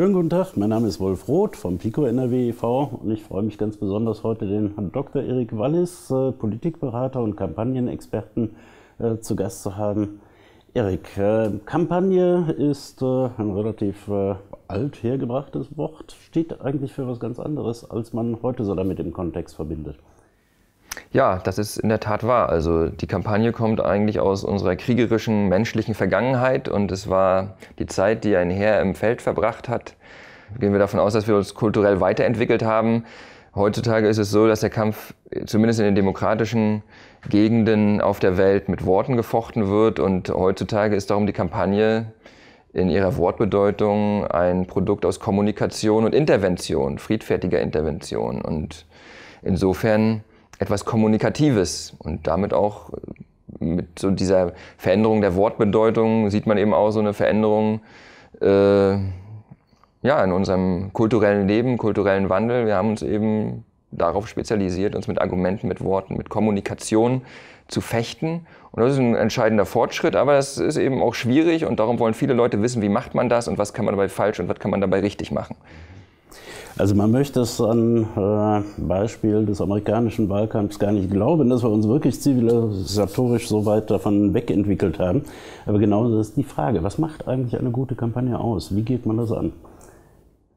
Schönen guten Tag, mein Name ist Wolf Roth vom PICO NRW e.V. und ich freue mich ganz besonders heute den Dr. Erik Wallis, äh, Politikberater und Kampagnenexperten, äh, zu Gast zu haben. Erik, äh, Kampagne ist ein relativ alt hergebrachtes Wort, steht eigentlich für was ganz anderes, als man heute so damit im Kontext verbindet. Ja, das ist in der Tat wahr. Also die Kampagne kommt eigentlich aus unserer kriegerischen menschlichen Vergangenheit und es war die Zeit, die ein Heer im Feld verbracht hat. Gehen wir davon aus, dass wir uns kulturell weiterentwickelt haben. Heutzutage ist es so, dass der Kampf zumindest in den demokratischen Gegenden auf der Welt mit Worten gefochten wird und heutzutage ist darum die Kampagne in ihrer Wortbedeutung ein Produkt aus Kommunikation und Intervention, friedfertiger Intervention. Und insofern etwas Kommunikatives und damit auch äh, mit so dieser Veränderung der Wortbedeutung sieht man eben auch so eine Veränderung äh, ja, in unserem kulturellen Leben, kulturellen Wandel. Wir haben uns eben darauf spezialisiert, uns mit Argumenten, mit Worten, mit Kommunikation zu fechten. Und das ist ein entscheidender Fortschritt, aber das ist eben auch schwierig und darum wollen viele Leute wissen, wie macht man das und was kann man dabei falsch und was kann man dabei richtig machen. Also man möchte es an äh, Beispiel des amerikanischen Wahlkampfs gar nicht glauben, dass wir uns wirklich zivilisatorisch so weit davon wegentwickelt haben. Aber genau das ist die Frage, was macht eigentlich eine gute Kampagne aus? Wie geht man das an?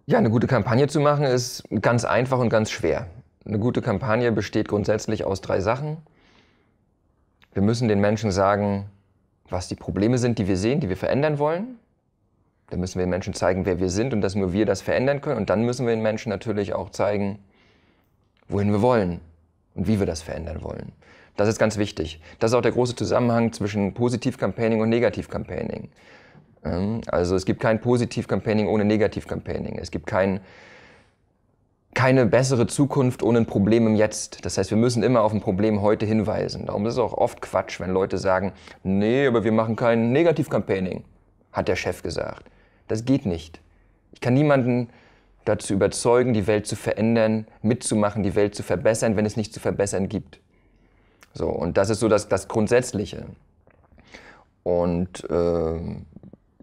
Ja, eine gute Kampagne zu machen ist ganz einfach und ganz schwer. Eine gute Kampagne besteht grundsätzlich aus drei Sachen. Wir müssen den Menschen sagen, was die Probleme sind, die wir sehen, die wir verändern wollen. Da müssen wir den Menschen zeigen, wer wir sind und dass nur wir das verändern können. Und dann müssen wir den Menschen natürlich auch zeigen, wohin wir wollen und wie wir das verändern wollen. Das ist ganz wichtig. Das ist auch der große Zusammenhang zwischen Positiv-Campaigning und Negativ-Campaigning. Ähm, also es gibt kein Positiv-Campaigning ohne Negativ-Campaigning. Es gibt kein, keine bessere Zukunft ohne ein Problem im Jetzt. Das heißt, wir müssen immer auf ein Problem heute hinweisen. Darum ist es auch oft Quatsch, wenn Leute sagen, nee, aber wir machen kein Negativ-Campaigning, hat der Chef gesagt. Das geht nicht. Ich kann niemanden dazu überzeugen, die Welt zu verändern, mitzumachen, die Welt zu verbessern, wenn es nichts zu verbessern gibt. So, und das ist so das, das Grundsätzliche. Und äh,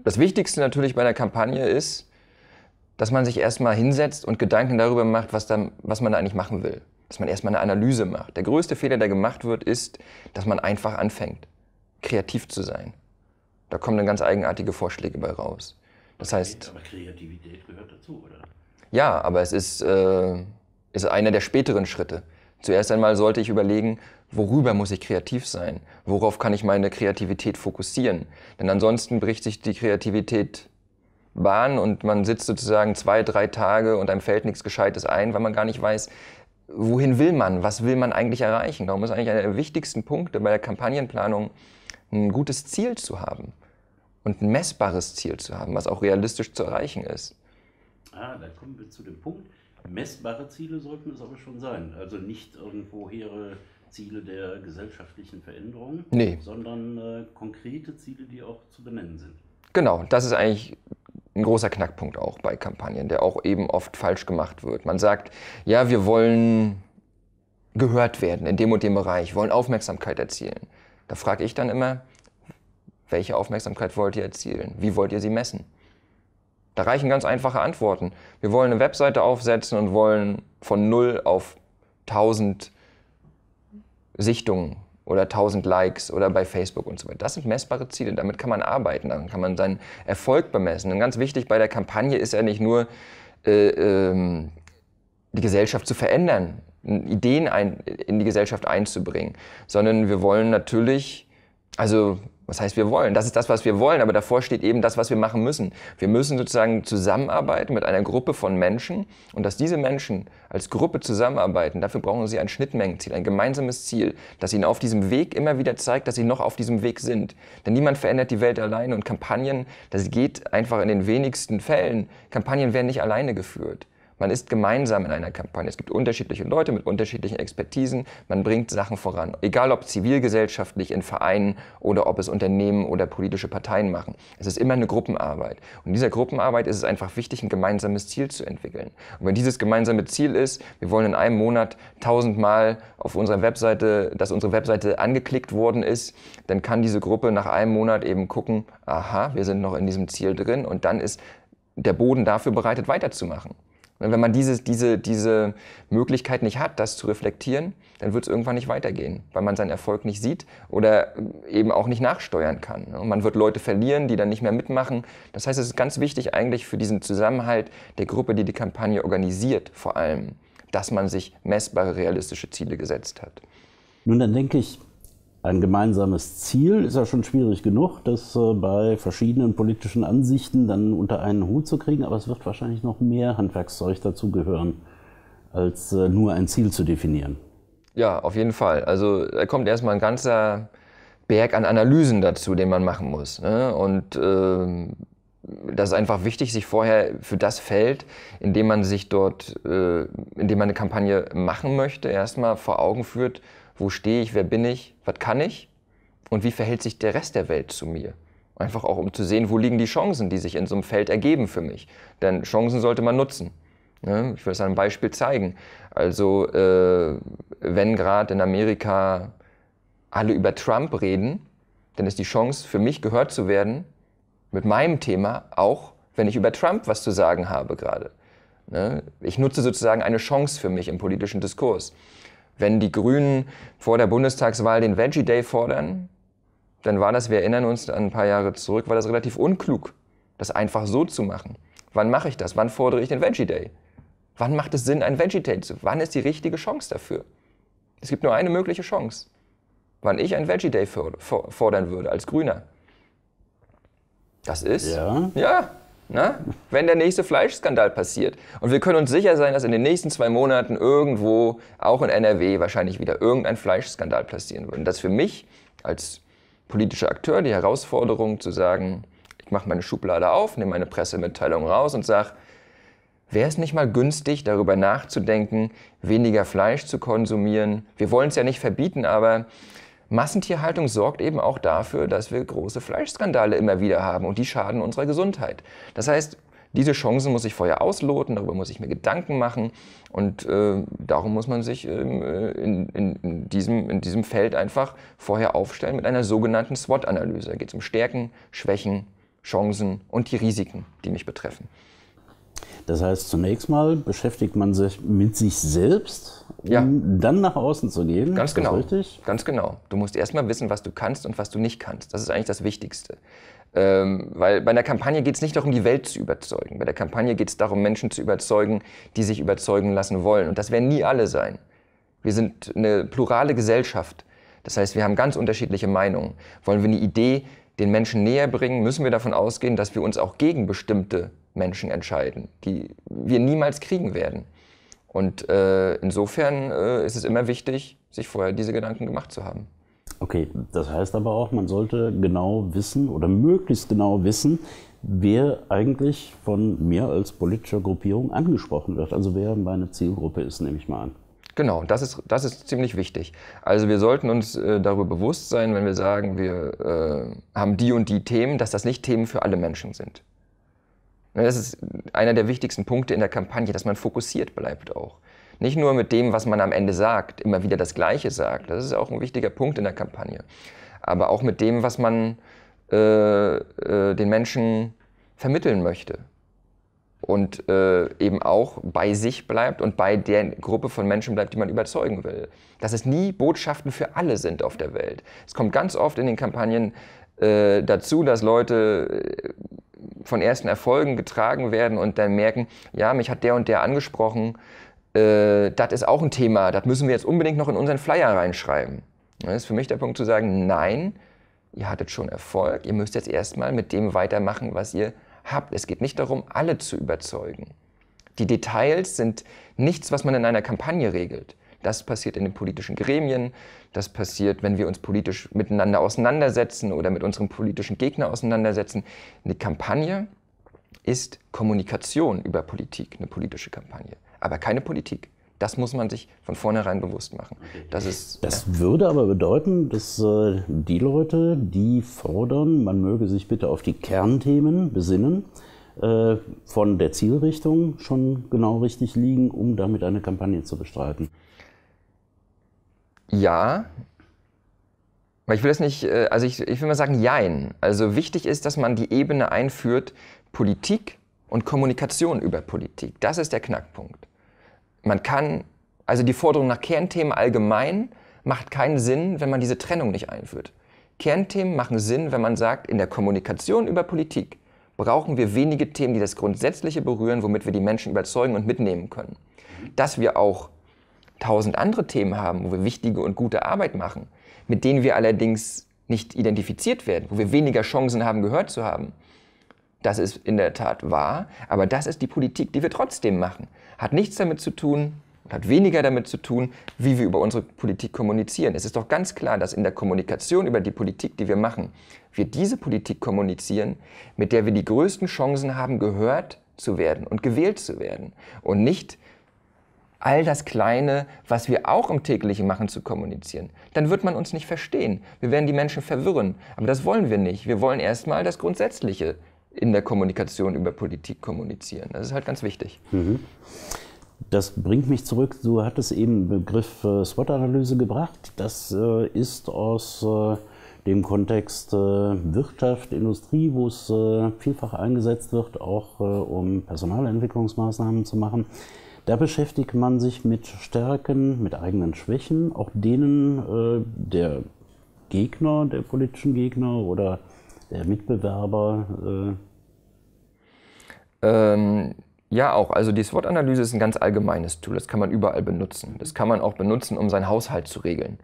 das Wichtigste natürlich bei einer Kampagne ist, dass man sich erstmal hinsetzt und Gedanken darüber macht, was, dann, was man da eigentlich machen will. Dass man erstmal eine Analyse macht. Der größte Fehler, der gemacht wird, ist, dass man einfach anfängt, kreativ zu sein. Da kommen dann ganz eigenartige Vorschläge bei raus. Das heißt. Aber Kreativität gehört dazu, oder? Ja, aber es ist, äh, ist einer der späteren Schritte. Zuerst einmal sollte ich überlegen, worüber muss ich kreativ sein? Worauf kann ich meine Kreativität fokussieren? Denn ansonsten bricht sich die Kreativität Bahn und man sitzt sozusagen zwei, drei Tage und einem fällt nichts Gescheites ein, weil man gar nicht weiß, wohin will man, was will man eigentlich erreichen. Darum ist eigentlich einer der wichtigsten Punkte bei der Kampagnenplanung, ein gutes Ziel zu haben und ein messbares Ziel zu haben, was auch realistisch zu erreichen ist. Ah, da kommen wir zu dem Punkt. Messbare Ziele sollten es aber schon sein. Also nicht irgendwo hehre Ziele der gesellschaftlichen Veränderung, nee. sondern äh, konkrete Ziele, die auch zu benennen sind. Genau, das ist eigentlich ein großer Knackpunkt auch bei Kampagnen, der auch eben oft falsch gemacht wird. Man sagt, ja, wir wollen gehört werden in dem und dem Bereich, wollen Aufmerksamkeit erzielen. Da frage ich dann immer, welche Aufmerksamkeit wollt ihr erzielen? Wie wollt ihr sie messen? Da reichen ganz einfache Antworten. Wir wollen eine Webseite aufsetzen und wollen von 0 auf 1000 Sichtungen oder 1000 Likes oder bei Facebook und so weiter. Das sind messbare Ziele, damit kann man arbeiten, dann kann man seinen Erfolg bemessen. Und ganz wichtig bei der Kampagne ist ja nicht nur äh, ähm, die Gesellschaft zu verändern, Ideen ein, in die Gesellschaft einzubringen, sondern wir wollen natürlich also, was heißt wir wollen? Das ist das, was wir wollen, aber davor steht eben das, was wir machen müssen. Wir müssen sozusagen zusammenarbeiten mit einer Gruppe von Menschen und dass diese Menschen als Gruppe zusammenarbeiten, dafür brauchen sie ein Schnittmengenziel, ein gemeinsames Ziel, das ihnen auf diesem Weg immer wieder zeigt, dass sie noch auf diesem Weg sind. Denn niemand verändert die Welt alleine und Kampagnen, das geht einfach in den wenigsten Fällen. Kampagnen werden nicht alleine geführt. Man ist gemeinsam in einer Kampagne. Es gibt unterschiedliche Leute mit unterschiedlichen Expertisen. Man bringt Sachen voran. Egal ob zivilgesellschaftlich, in Vereinen oder ob es Unternehmen oder politische Parteien machen. Es ist immer eine Gruppenarbeit. Und in dieser Gruppenarbeit ist es einfach wichtig, ein gemeinsames Ziel zu entwickeln. Und wenn dieses gemeinsame Ziel ist, wir wollen in einem Monat tausendmal auf unserer Webseite, dass unsere Webseite angeklickt worden ist, dann kann diese Gruppe nach einem Monat eben gucken, aha, wir sind noch in diesem Ziel drin und dann ist der Boden dafür bereitet, weiterzumachen wenn man diese, diese, diese Möglichkeit nicht hat, das zu reflektieren, dann wird es irgendwann nicht weitergehen, weil man seinen Erfolg nicht sieht oder eben auch nicht nachsteuern kann. Und man wird Leute verlieren, die dann nicht mehr mitmachen. Das heißt, es ist ganz wichtig eigentlich für diesen Zusammenhalt der Gruppe, die die Kampagne organisiert, vor allem, dass man sich messbare, realistische Ziele gesetzt hat. Nun, dann denke ich, ein gemeinsames Ziel ist ja schon schwierig genug, das äh, bei verschiedenen politischen Ansichten dann unter einen Hut zu kriegen, aber es wird wahrscheinlich noch mehr Handwerkszeug dazugehören, als äh, nur ein Ziel zu definieren. Ja, auf jeden Fall. Also da kommt erstmal ein ganzer Berg an Analysen dazu, den man machen muss. Ne? Und äh, das ist einfach wichtig, sich vorher für das Feld, in dem man sich dort, äh, in dem man eine Kampagne machen möchte, erstmal vor Augen führt, wo stehe ich, wer bin ich, was kann ich und wie verhält sich der Rest der Welt zu mir. Einfach auch, um zu sehen, wo liegen die Chancen, die sich in so einem Feld ergeben für mich. Denn Chancen sollte man nutzen. Ne? Ich will es an einem Beispiel zeigen. Also, äh, wenn gerade in Amerika alle über Trump reden, dann ist die Chance für mich gehört zu werden mit meinem Thema auch, wenn ich über Trump was zu sagen habe gerade. Ne? Ich nutze sozusagen eine Chance für mich im politischen Diskurs. Wenn die Grünen vor der Bundestagswahl den Veggie Day fordern, dann war das, wir erinnern uns an ein paar Jahre zurück, war das relativ unklug, das einfach so zu machen. Wann mache ich das? Wann fordere ich den Veggie Day? Wann macht es Sinn, einen Veggie Day zu? Wann ist die richtige Chance dafür? Es gibt nur eine mögliche Chance. Wann ich einen Veggie Day fordern würde als Grüner. Das ist? Ja. Ja ne? wenn der nächste Fleischskandal passiert. Und wir können uns sicher sein, dass in den nächsten zwei Monaten irgendwo, auch in NRW, wahrscheinlich wieder irgendein Fleischskandal passieren wird. Und das für mich als politischer Akteur die Herausforderung zu sagen, ich mache meine Schublade auf, nehme meine Pressemitteilung raus und sage, wäre es nicht mal günstig, darüber nachzudenken, weniger Fleisch zu konsumieren? Wir wollen es ja nicht verbieten, aber Massentierhaltung sorgt eben auch dafür, dass wir große Fleischskandale immer wieder haben und die schaden unserer Gesundheit. Das heißt, diese Chancen muss ich vorher ausloten, darüber muss ich mir Gedanken machen und äh, darum muss man sich ähm, äh, in, in, in, diesem, in diesem Feld einfach vorher aufstellen mit einer sogenannten SWOT-Analyse. Da geht es um Stärken, Schwächen, Chancen und die Risiken, die mich betreffen. Das heißt, zunächst mal beschäftigt man sich mit sich selbst, um ja. dann nach außen zu gehen. Ganz genau. richtig? Ganz genau. Du musst erstmal wissen, was du kannst und was du nicht kannst. Das ist eigentlich das Wichtigste. Ähm, weil bei einer Kampagne geht es nicht darum, die Welt zu überzeugen. Bei der Kampagne geht es darum, Menschen zu überzeugen, die sich überzeugen lassen wollen. Und das werden nie alle sein. Wir sind eine plurale Gesellschaft. Das heißt, wir haben ganz unterschiedliche Meinungen. Wollen wir eine Idee den Menschen näher bringen, müssen wir davon ausgehen, dass wir uns auch gegen bestimmte Menschen entscheiden, die wir niemals kriegen werden. Und äh, insofern äh, ist es immer wichtig, sich vorher diese Gedanken gemacht zu haben. Okay, das heißt aber auch, man sollte genau wissen oder möglichst genau wissen, wer eigentlich von mir als politischer Gruppierung angesprochen wird. Also wer meine Zielgruppe ist, nehme ich mal an. Genau, das ist, das ist ziemlich wichtig. Also wir sollten uns äh, darüber bewusst sein, wenn wir sagen, wir äh, haben die und die Themen, dass das nicht Themen für alle Menschen sind. Ne, das ist einer der wichtigsten Punkte in der Kampagne, dass man fokussiert bleibt auch. Nicht nur mit dem, was man am Ende sagt, immer wieder das Gleiche sagt. Das ist auch ein wichtiger Punkt in der Kampagne. Aber auch mit dem, was man äh, äh, den Menschen vermitteln möchte. Und äh, eben auch bei sich bleibt und bei der Gruppe von Menschen bleibt, die man überzeugen will. Dass es nie Botschaften für alle sind auf der Welt. Es kommt ganz oft in den Kampagnen äh, dazu, dass Leute äh, von ersten Erfolgen getragen werden und dann merken, ja, mich hat der und der angesprochen, äh, das ist auch ein Thema, das müssen wir jetzt unbedingt noch in unseren Flyer reinschreiben. Das ist für mich der Punkt zu sagen, nein, ihr hattet schon Erfolg, ihr müsst jetzt erstmal mit dem weitermachen, was ihr habt. Es geht nicht darum, alle zu überzeugen. Die Details sind nichts, was man in einer Kampagne regelt. Das passiert in den politischen Gremien, das passiert, wenn wir uns politisch miteinander auseinandersetzen oder mit unserem politischen Gegner auseinandersetzen. Eine Kampagne ist Kommunikation über Politik, eine politische Kampagne, aber keine Politik. Das muss man sich von vornherein bewusst machen. Das, ist, das ja. würde aber bedeuten, dass äh, die Leute, die fordern, man möge sich bitte auf die Kernthemen besinnen, äh, von der Zielrichtung schon genau richtig liegen, um damit eine Kampagne zu bestreiten ja. Aber ich will das nicht, äh, also ich, ich will mal sagen, jein. Also wichtig ist, dass man die Ebene einführt, Politik und Kommunikation über Politik. Das ist der Knackpunkt. Man kann, also die Forderung nach Kernthemen allgemein macht keinen Sinn, wenn man diese Trennung nicht einführt. Kernthemen machen Sinn, wenn man sagt, in der Kommunikation über Politik brauchen wir wenige Themen, die das Grundsätzliche berühren, womit wir die Menschen überzeugen und mitnehmen können. Dass wir auch tausend andere Themen haben, wo wir wichtige und gute Arbeit machen, mit denen wir allerdings nicht identifiziert werden, wo wir weniger Chancen haben, gehört zu haben. Das ist in der Tat wahr, aber das ist die Politik, die wir trotzdem machen. Hat nichts damit zu tun und hat weniger damit zu tun, wie wir über unsere Politik kommunizieren. Es ist doch ganz klar, dass in der Kommunikation über die Politik, die wir machen, wir diese Politik kommunizieren, mit der wir die größten Chancen haben, gehört zu werden und gewählt zu werden und nicht all das Kleine, was wir auch im täglichen machen, zu kommunizieren. Dann wird man uns nicht verstehen. Wir werden die Menschen verwirren. Aber das wollen wir nicht. Wir wollen erstmal das Grundsätzliche in der Kommunikation über Politik kommunizieren. Das ist halt ganz wichtig. Mhm. Das bringt mich zurück. Du hattest eben den Begriff äh, SWOT-Analyse gebracht. Das äh, ist aus äh, dem Kontext äh, Wirtschaft, Industrie, wo es äh, vielfach eingesetzt wird, auch äh, um Personalentwicklungsmaßnahmen zu machen. Da beschäftigt man sich mit Stärken, mit eigenen Schwächen, auch denen äh, der Gegner, der politischen Gegner oder der Mitbewerber. Äh. Ähm, ja, auch. Also die SWOT-Analyse ist ein ganz allgemeines Tool. Das kann man überall benutzen. Das kann man auch benutzen, um seinen Haushalt zu regeln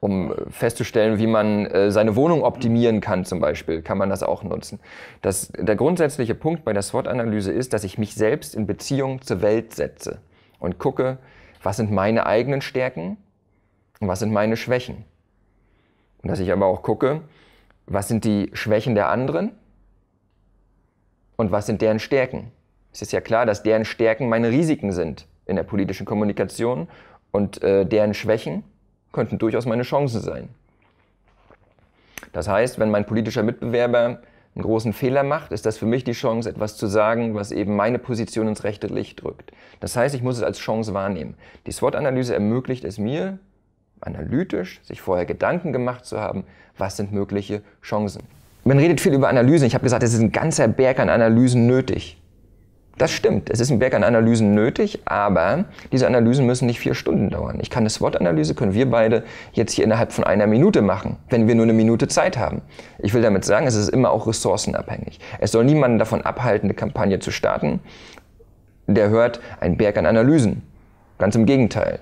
um äh, festzustellen, wie man äh, seine Wohnung optimieren kann zum Beispiel, kann man das auch nutzen. Das, der grundsätzliche Punkt bei der SWOT-Analyse ist, dass ich mich selbst in Beziehung zur Welt setze und gucke, was sind meine eigenen Stärken und was sind meine Schwächen. Und dass ich aber auch gucke, was sind die Schwächen der anderen und was sind deren Stärken. Es ist ja klar, dass deren Stärken meine Risiken sind in der politischen Kommunikation und äh, deren Schwächen könnten durchaus meine Chancen sein. Das heißt, wenn mein politischer Mitbewerber einen großen Fehler macht, ist das für mich die Chance, etwas zu sagen, was eben meine Position ins rechte Licht drückt. Das heißt, ich muss es als Chance wahrnehmen. Die SWOT-Analyse ermöglicht es mir, analytisch sich vorher Gedanken gemacht zu haben, was sind mögliche Chancen. Man redet viel über Analysen. Ich habe gesagt, es ist ein ganzer Berg an Analysen nötig. Das stimmt, es ist ein Berg an Analysen nötig, aber diese Analysen müssen nicht vier Stunden dauern. Ich kann eine SWOT-Analyse, können wir beide jetzt hier innerhalb von einer Minute machen, wenn wir nur eine Minute Zeit haben. Ich will damit sagen, es ist immer auch ressourcenabhängig. Es soll niemanden davon abhalten, eine Kampagne zu starten, der hört einen Berg an Analysen. Ganz im Gegenteil.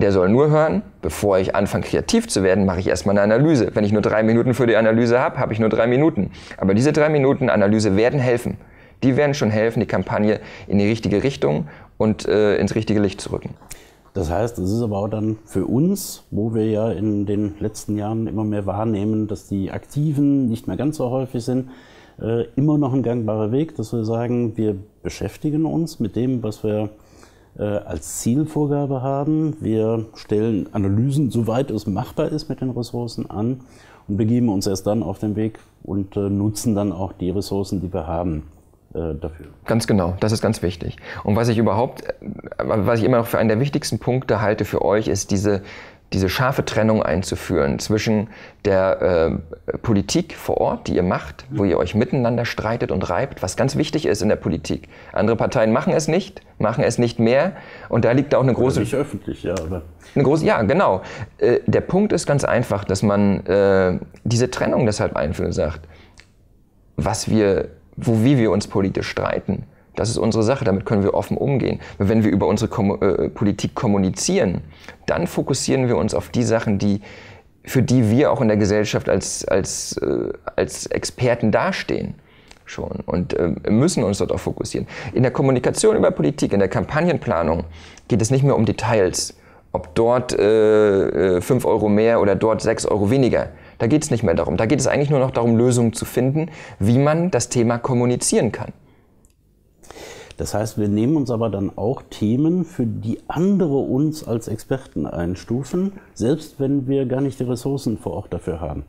Der soll nur hören, bevor ich anfange kreativ zu werden, mache ich erstmal eine Analyse. Wenn ich nur drei Minuten für die Analyse habe, habe ich nur drei Minuten. Aber diese drei Minuten Analyse werden helfen die werden schon helfen, die Kampagne in die richtige Richtung und äh, ins richtige Licht zu rücken. Das heißt, es ist aber auch dann für uns, wo wir ja in den letzten Jahren immer mehr wahrnehmen, dass die Aktiven nicht mehr ganz so häufig sind, äh, immer noch ein gangbarer Weg, dass wir sagen, wir beschäftigen uns mit dem, was wir äh, als Zielvorgabe haben. Wir stellen Analysen, soweit es machbar ist, mit den Ressourcen an und begeben uns erst dann auf den Weg und äh, nutzen dann auch die Ressourcen, die wir haben. Äh, dafür. Ganz genau, das ist ganz wichtig. Und was ich überhaupt, äh, was ich immer noch für einen der wichtigsten Punkte halte für euch, ist diese, diese scharfe Trennung einzuführen zwischen der äh, Politik vor Ort, die ihr macht, wo ihr euch miteinander streitet und reibt, was ganz wichtig ist in der Politik. Andere Parteien machen es nicht, machen es nicht mehr und da liegt auch eine große... Oder nicht öffentlich, ja. Oder? Eine große, ja, genau. Äh, der Punkt ist ganz einfach, dass man äh, diese Trennung deshalb einführt und sagt, was wir wo wie wir uns politisch streiten. Das ist unsere Sache, damit können wir offen umgehen. Wenn wir über unsere Kom äh, Politik kommunizieren, dann fokussieren wir uns auf die Sachen, die, für die wir auch in der Gesellschaft als, als, äh, als Experten dastehen schon und äh, müssen uns dort auch fokussieren. In der Kommunikation über Politik, in der Kampagnenplanung geht es nicht mehr um Details, ob dort 5 äh, äh, Euro mehr oder dort 6 Euro weniger da geht es nicht mehr darum. Da geht es eigentlich nur noch darum, Lösungen zu finden, wie man das Thema kommunizieren kann. Das heißt, wir nehmen uns aber dann auch Themen, für die andere uns als Experten einstufen, selbst wenn wir gar nicht die Ressourcen vor Ort dafür haben.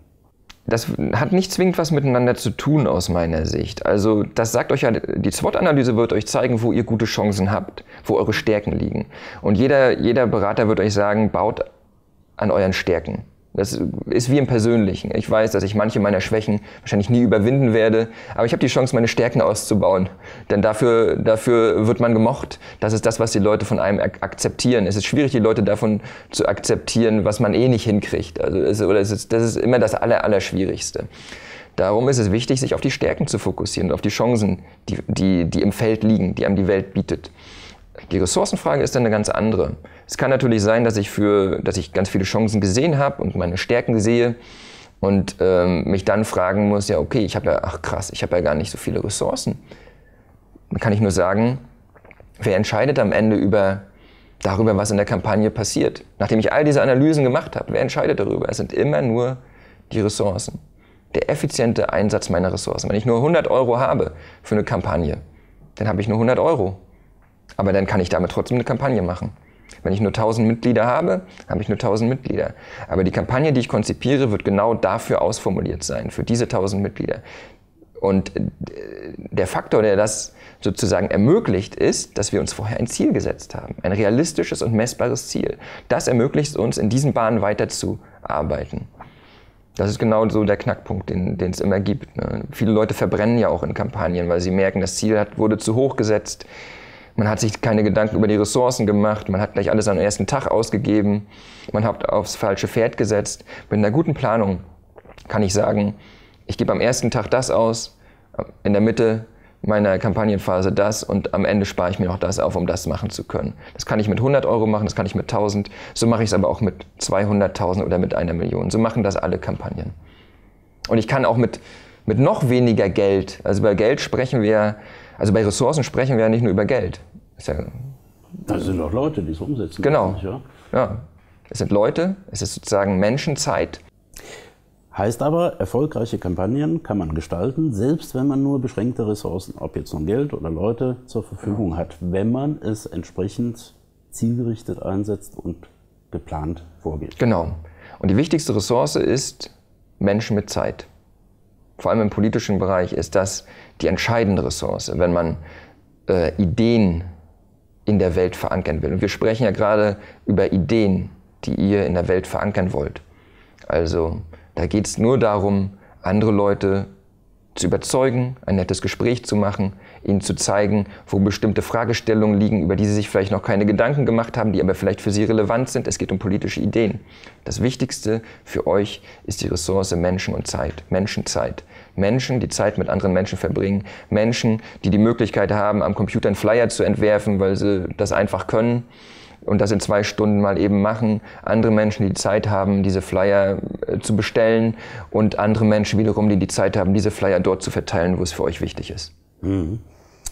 Das hat nicht zwingend was miteinander zu tun aus meiner Sicht. Also das sagt euch ja, die SWOT-Analyse wird euch zeigen, wo ihr gute Chancen habt, wo eure Stärken liegen. Und jeder, jeder Berater wird euch sagen, baut an euren Stärken. Das ist wie im Persönlichen. Ich weiß, dass ich manche meiner Schwächen wahrscheinlich nie überwinden werde, aber ich habe die Chance, meine Stärken auszubauen. Denn dafür, dafür wird man gemocht. Das ist das, was die Leute von einem ak akzeptieren. Es ist schwierig, die Leute davon zu akzeptieren, was man eh nicht hinkriegt. Also es, oder es ist, das ist immer das Aller, Allerschwierigste. Darum ist es wichtig, sich auf die Stärken zu fokussieren und auf die Chancen, die, die, die im Feld liegen, die einem die Welt bietet. Die Ressourcenfrage ist dann eine ganz andere. Es kann natürlich sein, dass ich für, dass ich ganz viele Chancen gesehen habe und meine Stärken sehe und ähm, mich dann fragen muss, ja okay, ich habe ja, ach krass, ich habe ja gar nicht so viele Ressourcen. Dann kann ich nur sagen, wer entscheidet am Ende über darüber, was in der Kampagne passiert? Nachdem ich all diese Analysen gemacht habe, wer entscheidet darüber? Es sind immer nur die Ressourcen. Der effiziente Einsatz meiner Ressourcen. Wenn ich nur 100 Euro habe für eine Kampagne, dann habe ich nur 100 Euro. Aber dann kann ich damit trotzdem eine Kampagne machen. Wenn ich nur 1000 Mitglieder habe, habe ich nur 1000 Mitglieder. Aber die Kampagne, die ich konzipiere, wird genau dafür ausformuliert sein, für diese 1000 Mitglieder. Und äh, der Faktor, der das sozusagen ermöglicht, ist, dass wir uns vorher ein Ziel gesetzt haben, ein realistisches und messbares Ziel. Das ermöglicht uns, in diesen Bahnen weiterzuarbeiten. Das ist genau so der Knackpunkt, den es immer gibt. Ne? Viele Leute verbrennen ja auch in Kampagnen, weil sie merken, das Ziel hat, wurde zu hoch gesetzt, man hat sich keine Gedanken über die Ressourcen gemacht, man hat gleich alles am ersten Tag ausgegeben, man hat aufs falsche Pferd gesetzt. Mit einer guten Planung kann ich sagen, ich gebe am ersten Tag das aus, in der Mitte meiner Kampagnenphase das und am Ende spare ich mir noch das auf, um das machen zu können. Das kann ich mit 100 Euro machen, das kann ich mit 1000, so mache ich es aber auch mit 200.000 oder mit einer Million. So machen das alle Kampagnen. Und ich kann auch mit mit noch weniger Geld. Also bei Geld sprechen wir, also bei Ressourcen sprechen wir ja nicht nur über Geld. Das, ja, das sind doch Leute, die es umsetzen. Genau. Nicht, ja? ja. Es sind Leute, es ist sozusagen Menschenzeit. Heißt aber, erfolgreiche Kampagnen kann man gestalten, selbst wenn man nur beschränkte Ressourcen, ob jetzt nun Geld oder Leute, zur Verfügung hat, wenn man es entsprechend zielgerichtet einsetzt und geplant vorgeht. Genau. Und die wichtigste Ressource ist Menschen mit Zeit vor allem im politischen Bereich, ist das die entscheidende Ressource, wenn man äh, Ideen in der Welt verankern will. Und wir sprechen ja gerade über Ideen, die ihr in der Welt verankern wollt. Also da geht es nur darum, andere Leute zu überzeugen, ein nettes Gespräch zu machen, ihnen zu zeigen, wo bestimmte Fragestellungen liegen, über die sie sich vielleicht noch keine Gedanken gemacht haben, die aber vielleicht für sie relevant sind. Es geht um politische Ideen. Das Wichtigste für euch ist die Ressource Menschen und Zeit, Menschenzeit. Menschen, die Zeit mit anderen Menschen verbringen, Menschen, die die Möglichkeit haben, am Computer einen Flyer zu entwerfen, weil sie das einfach können und das in zwei Stunden mal eben machen. Andere Menschen, die Zeit haben, diese Flyer äh, zu bestellen und andere Menschen wiederum, die die Zeit haben, diese Flyer dort zu verteilen, wo es für euch wichtig ist. Mhm.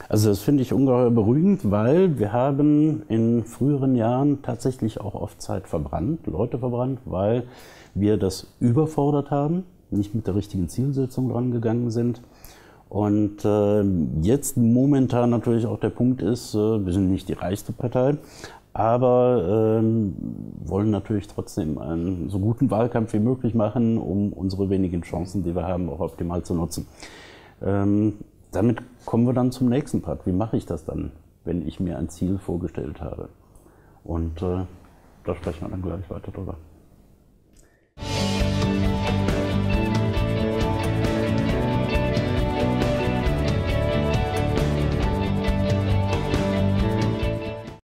Also das finde ich ungeheuer beruhigend, weil wir haben in früheren Jahren tatsächlich auch oft Zeit verbrannt, Leute verbrannt, weil wir das überfordert haben, nicht mit der richtigen Zielsetzung rangegangen sind. Und äh, jetzt momentan natürlich auch der Punkt ist, äh, wir sind nicht die reichste Partei, aber ähm, wollen natürlich trotzdem einen so guten Wahlkampf wie möglich machen, um unsere wenigen Chancen, die wir haben, auch optimal zu nutzen. Ähm, damit kommen wir dann zum nächsten Part. Wie mache ich das dann, wenn ich mir ein Ziel vorgestellt habe? Und äh, da sprechen wir dann gleich weiter drüber.